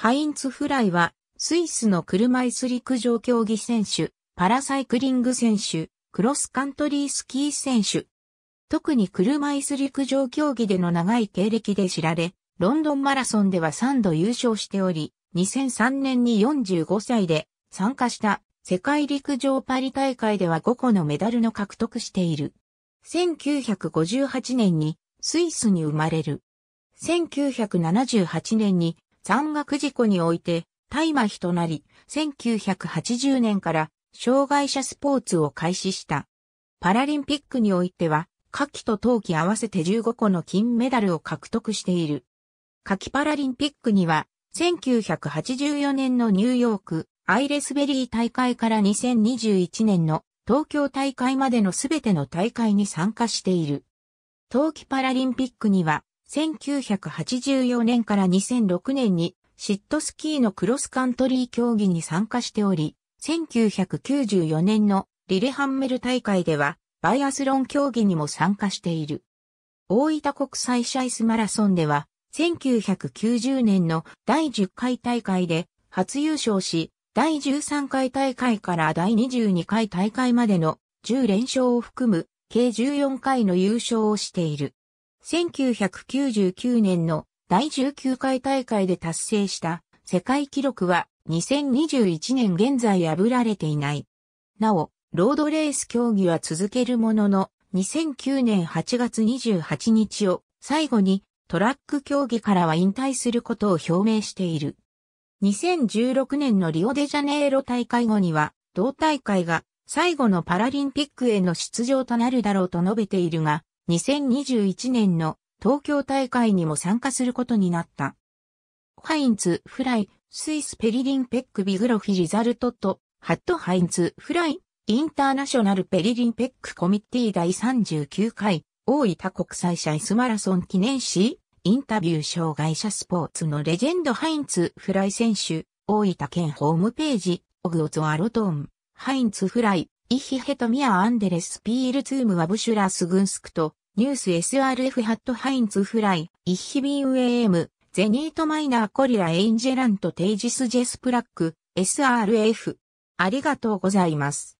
ハインツ・フライは、スイスの車椅子陸上競技選手、パラサイクリング選手、クロスカントリースキー選手。特に車椅子陸上競技での長い経歴で知られ、ロンドンマラソンでは3度優勝しており、2003年に45歳で参加した世界陸上パリ大会では5個のメダルの獲得している。1958年にスイスに生まれる。1978年に山岳事故において大麻費となり、1980年から障害者スポーツを開始した。パラリンピックにおいては、夏季と冬季合わせて15個の金メダルを獲得している。夏季パラリンピックには、1984年のニューヨーク、アイレスベリー大会から2021年の東京大会までのすべての大会に参加している。冬季パラリンピックには、1984年から2006年にシットスキーのクロスカントリー競技に参加しており、1994年のリレハンメル大会ではバイアスロン競技にも参加している。大分国際シャイスマラソンでは、1990年の第10回大会で初優勝し、第13回大会から第22回大会までの10連勝を含む計14回の優勝をしている。1999年の第19回大会で達成した世界記録は2021年現在破られていない。なお、ロードレース競技は続けるものの、2009年8月28日を最後にトラック競技からは引退することを表明している。2016年のリオデジャネイロ大会後には、同大会が最後のパラリンピックへの出場となるだろうと述べているが、2021年の東京大会にも参加することになった。ファインツフライ、スイスペリリンペックビグロフィリザルトと、ハットハインツフライ、インターナショナルペリリンペックコミッティ第39回、大分国際シャイスマラソン記念誌、インタビュー障害者スポーツのレジェンドハインツフライ選手、大分県ホームページ、オグオツアロトーン、ハインツフライ、イヒヘトミア・アンデレス・ピールツーム・ワブシュラス・グンスクと、ニュース SRF ハットハインツフライ、イッヒビンウェエム、ゼニートマイナーコリラエインジェラントテイジスジェスプラック、SRF。ありがとうございます。